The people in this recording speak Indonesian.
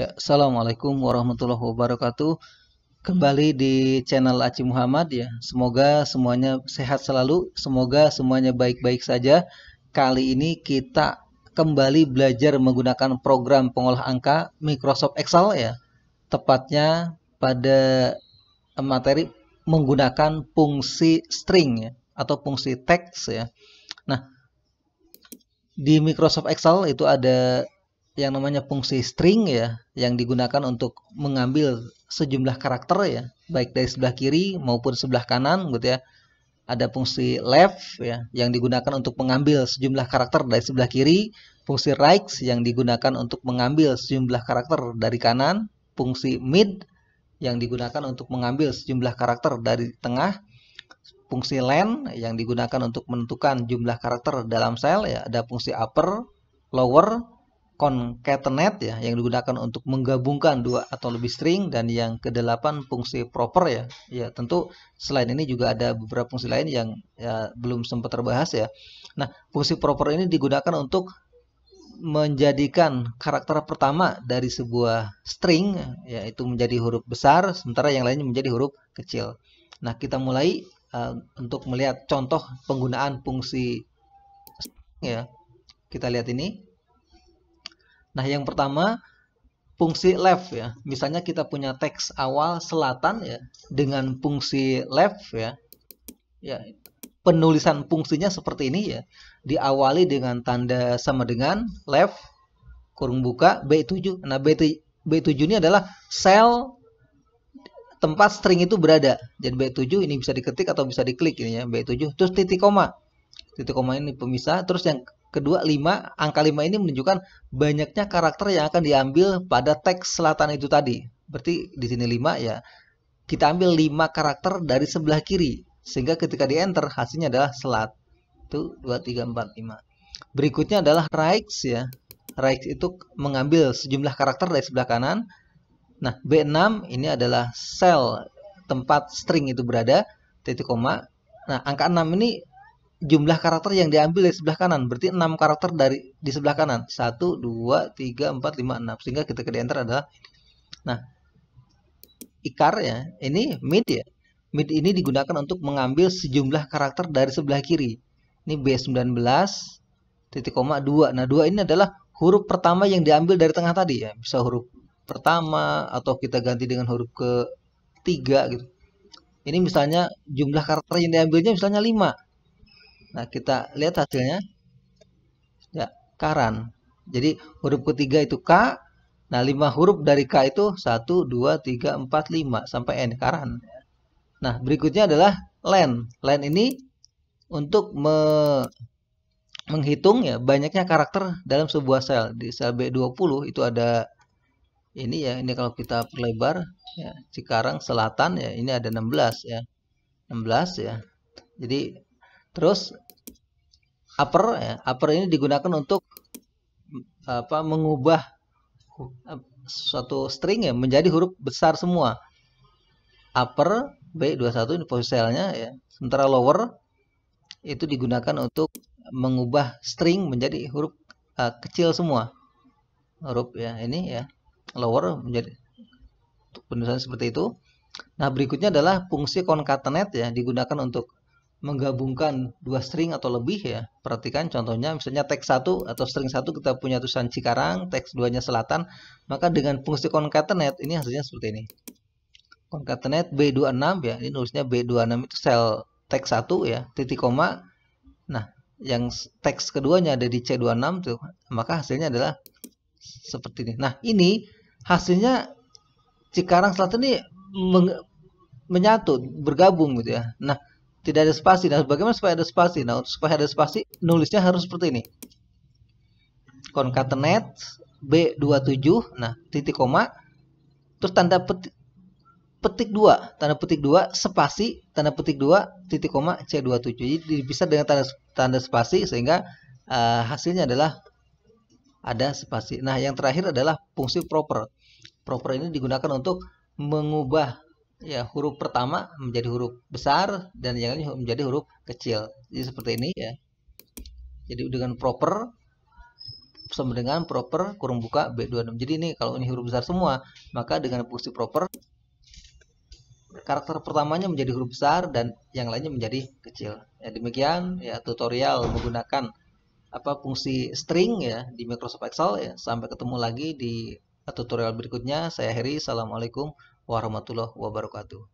Ya, Assalamualaikum warahmatullahi wabarakatuh. Kembali di channel Aci Muhammad ya. Semoga semuanya sehat selalu, semoga semuanya baik-baik saja. Kali ini kita kembali belajar menggunakan program pengolah angka Microsoft Excel ya. Tepatnya pada materi menggunakan fungsi string ya atau fungsi teks ya. Nah, di Microsoft Excel itu ada yang namanya fungsi string ya yang digunakan untuk mengambil sejumlah karakter ya baik dari sebelah kiri maupun sebelah kanan gitu ya ada fungsi left ya yang digunakan untuk mengambil sejumlah karakter dari sebelah kiri fungsi right yang digunakan untuk mengambil sejumlah karakter dari kanan fungsi mid yang digunakan untuk mengambil sejumlah karakter dari tengah fungsi len yang digunakan untuk menentukan jumlah karakter dalam sel ya ada fungsi upper lower concatenate ya yang digunakan untuk menggabungkan dua atau lebih string dan yang kedelapan fungsi proper ya. Ya, tentu selain ini juga ada beberapa fungsi lain yang ya, belum sempat terbahas ya. Nah, fungsi proper ini digunakan untuk menjadikan karakter pertama dari sebuah string yaitu menjadi huruf besar sementara yang lainnya menjadi huruf kecil. Nah, kita mulai uh, untuk melihat contoh penggunaan fungsi ya. Kita lihat ini. Nah, yang pertama fungsi left ya. Misalnya kita punya teks awal selatan ya dengan fungsi left ya. Ya, penulisan fungsinya seperti ini ya. Diawali dengan tanda sama dengan left kurung buka B7. Nah, B7, B7 ini adalah sel tempat string itu berada. Jadi B7 ini bisa diketik atau bisa diklik ini ya, B7 terus titik koma. Titik koma ini pemisah, terus yang Kedua, 5. Angka lima ini menunjukkan banyaknya karakter yang akan diambil pada teks selatan itu tadi. Berarti di sini lima ya. Kita ambil lima karakter dari sebelah kiri. Sehingga ketika di enter hasilnya adalah selat. Itu 2, 3, 4, 5. Berikutnya adalah rights ya. Rights itu mengambil sejumlah karakter dari sebelah kanan. Nah, B6 ini adalah sel tempat string itu berada. Titik koma. Nah, angka 6 ini jumlah karakter yang diambil dari sebelah kanan. Berarti 6 karakter dari di sebelah kanan. 1 2 3 4 5 6 sehingga kita ke enter adalah Nah, ikar ya, ini mid ya. Mid ini digunakan untuk mengambil sejumlah karakter dari sebelah kiri. Ini B19 titik koma 2. Nah, 2 ini adalah huruf pertama yang diambil dari tengah tadi ya. Bisa huruf pertama atau kita ganti dengan huruf ketiga gitu. Ini misalnya jumlah karakter yang diambilnya misalnya 5 Nah, kita lihat hasilnya. Ya, karan. Jadi huruf ketiga itu K. Nah, 5 huruf dari K itu 1, 2, 3, 4, 5 sampai N, karan. Nah, berikutnya adalah len. Len ini untuk me menghitung ya banyaknya karakter dalam sebuah sel. Di sel B20 itu ada ini ya, ini kalau kita perlebar ya, Cikarang Selatan ya, ini ada 16 ya. 16 ya. Jadi Terus upper ya, upper ini digunakan untuk apa mengubah eh, suatu string ya menjadi huruf besar semua. Upper B21 ini posisinya, ya. Sementara lower itu digunakan untuk mengubah string menjadi huruf uh, kecil semua. Huruf ya ini ya. Lower menjadi penulisan seperti itu. Nah, berikutnya adalah fungsi concatenate ya digunakan untuk menggabungkan dua string atau lebih ya. Perhatikan contohnya misalnya teks satu atau string satu kita punya tulisan Cikarang, teks 2-nya Selatan, maka dengan fungsi concatenate ini hasilnya seperti ini. Concatenate B26 ya, ini nulisnya B26 itu sel teks satu ya, titik koma. Nah, yang teks keduanya ada di C26 tuh, maka hasilnya adalah seperti ini. Nah, ini hasilnya Cikarang Selatan ini menyatu, bergabung gitu ya. Nah, tidak ada spasi. Nah, bagaimana supaya ada spasi? Nah, supaya ada spasi, nulisnya harus seperti ini. Concatenate B27, nah titik koma, terus tanda petik, petik 2, tanda petik 2, spasi, tanda petik 2, titik koma C27. Jadi bisa dengan tanda tanda spasi sehingga uh, hasilnya adalah ada spasi. Nah, yang terakhir adalah fungsi proper. Proper ini digunakan untuk mengubah ya huruf pertama menjadi huruf besar dan yang lain menjadi huruf kecil. Jadi seperti ini ya. Jadi dengan proper sama dengan proper kurung buka B26. Jadi ini kalau ini huruf besar semua, maka dengan fungsi proper karakter pertamanya menjadi huruf besar dan yang lainnya menjadi kecil. Ya demikian ya tutorial menggunakan apa fungsi string ya di Microsoft Excel ya. Sampai ketemu lagi di tutorial berikutnya. Saya Heri, Assalamualaikum warahmatullahi wabarakatuh.